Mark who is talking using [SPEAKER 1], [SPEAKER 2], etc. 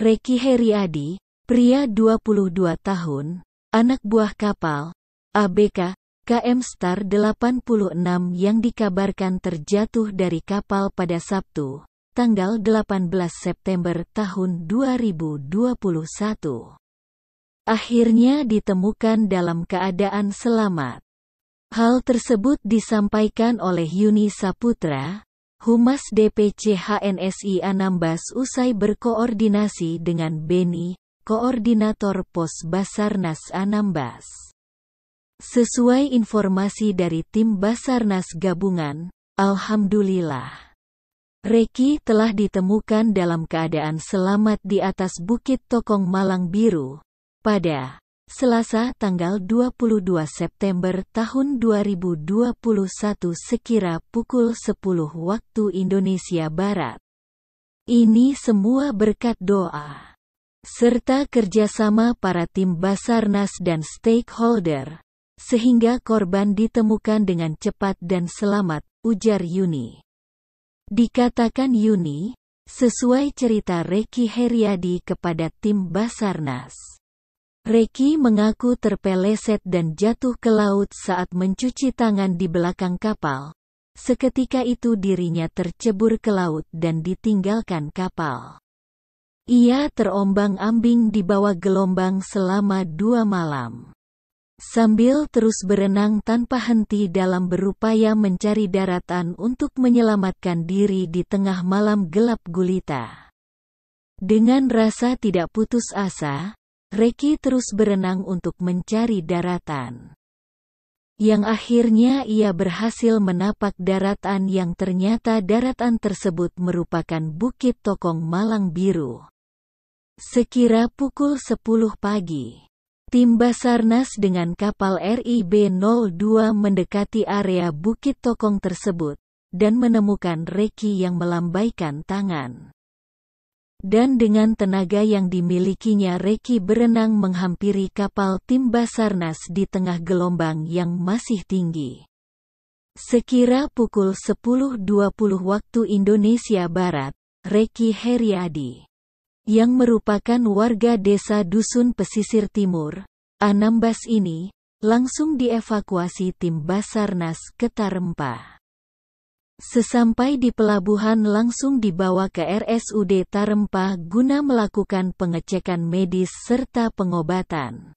[SPEAKER 1] Reki Heriadi, pria 22 tahun, anak buah kapal, ABK, KM Star 86 yang dikabarkan terjatuh dari kapal pada Sabtu, tanggal 18 September tahun 2021 akhirnya ditemukan dalam keadaan selamat. Hal tersebut disampaikan oleh Yuni Saputra, Humas DPC HNSI Anambas usai berkoordinasi dengan Beni, Koordinator Pos Basarnas Anambas. Sesuai informasi dari tim Basarnas Gabungan, Alhamdulillah. Reki telah ditemukan dalam keadaan selamat di atas Bukit Tokong Malang Biru, pada Selasa tanggal 22 September tahun 2021 sekira pukul 10 waktu Indonesia Barat. Ini semua berkat doa serta kerjasama para tim Basarnas dan stakeholder, sehingga korban ditemukan dengan cepat dan selamat, ujar Yuni. Dikatakan Yuni, sesuai cerita Reki Heriadi kepada tim Basarnas. Reki mengaku terpeleset dan jatuh ke laut saat mencuci tangan di belakang kapal. Seketika itu dirinya tercebur ke laut dan ditinggalkan kapal. Ia terombang-ambing di bawah gelombang selama dua malam. Sambil terus berenang tanpa henti dalam berupaya mencari daratan untuk menyelamatkan diri di tengah malam gelap gulita. Dengan rasa tidak putus asa, Reki terus berenang untuk mencari daratan. Yang akhirnya ia berhasil menapak daratan yang ternyata daratan tersebut merupakan Bukit Tokong Malang Biru. Sekira pukul 10 pagi, tim Basarnas dengan kapal RIB 02 mendekati area Bukit Tokong tersebut dan menemukan Reki yang melambaikan tangan dan dengan tenaga yang dimilikinya Reki berenang menghampiri kapal tim Basarnas di tengah gelombang yang masih tinggi. Sekira pukul 10.20 waktu Indonesia Barat, Reki Heriadi, yang merupakan warga desa Dusun Pesisir Timur, Anambas ini, langsung dievakuasi tim Basarnas ke Tarempa. Sesampai di pelabuhan langsung dibawa ke RSUD Tarempah guna melakukan pengecekan medis serta pengobatan.